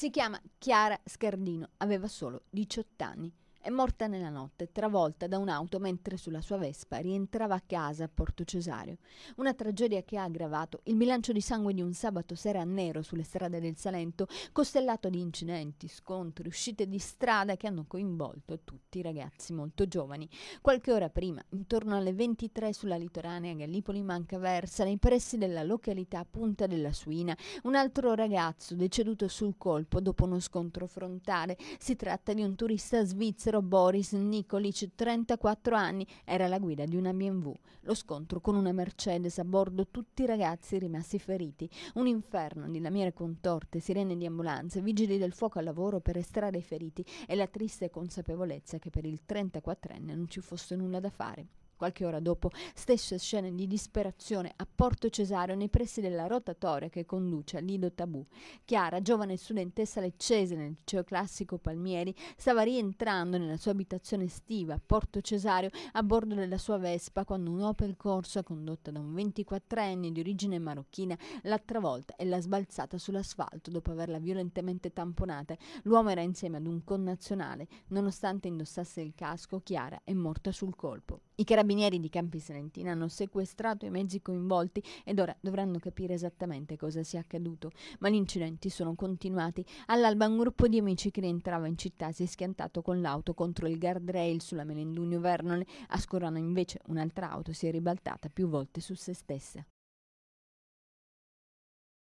Si chiama Chiara Scardino, aveva solo 18 anni. È morta nella notte, travolta da un'auto mentre sulla sua Vespa rientrava a casa a Porto Cesario. Una tragedia che ha aggravato il bilancio di sangue di un sabato sera nero sulle strade del Salento, costellato di incidenti, scontri, uscite di strada che hanno coinvolto tutti i ragazzi molto giovani. Qualche ora prima, intorno alle 23 sulla litoranea Gallipoli Mancaversa, nei pressi della località Punta della Suina, un altro ragazzo deceduto sul colpo dopo uno scontro frontale. Si tratta di un turista svizzero Ovvero Boris Nikolic, 34 anni, era alla guida di una BMW. Lo scontro con una Mercedes a bordo, tutti i ragazzi rimasti feriti. Un inferno di lamiere contorte, sirene di ambulanze, vigili del fuoco al lavoro per estrarre i feriti e la triste consapevolezza che per il 34enne non ci fosse nulla da fare. Qualche ora dopo, stesse scene di disperazione a Porto Cesareo nei pressi della rotatoria che conduce a Lido Tabù. Chiara, giovane studentessa leccese nel liceo classico Palmieri, stava rientrando nella sua abitazione estiva a Porto Cesareo a bordo della sua Vespa quando un'Opel Corsa condotta da un 24enne di origine marocchina l'ha travolta e l'ha sbalzata sull'asfalto dopo averla violentemente tamponata. L'uomo era insieme ad un connazionale. Nonostante indossasse il casco, Chiara è morta sul colpo. I carabinieri Carabinieri di Campi Campisalentina hanno sequestrato i mezzi coinvolti ed ora dovranno capire esattamente cosa sia accaduto, ma gli incidenti sono continuati. All'alba un gruppo di amici che rientrava in città si è schiantato con l'auto contro il guardrail sulla Melendugno Vernone, a Scorano invece un'altra auto si è ribaltata più volte su se stessa.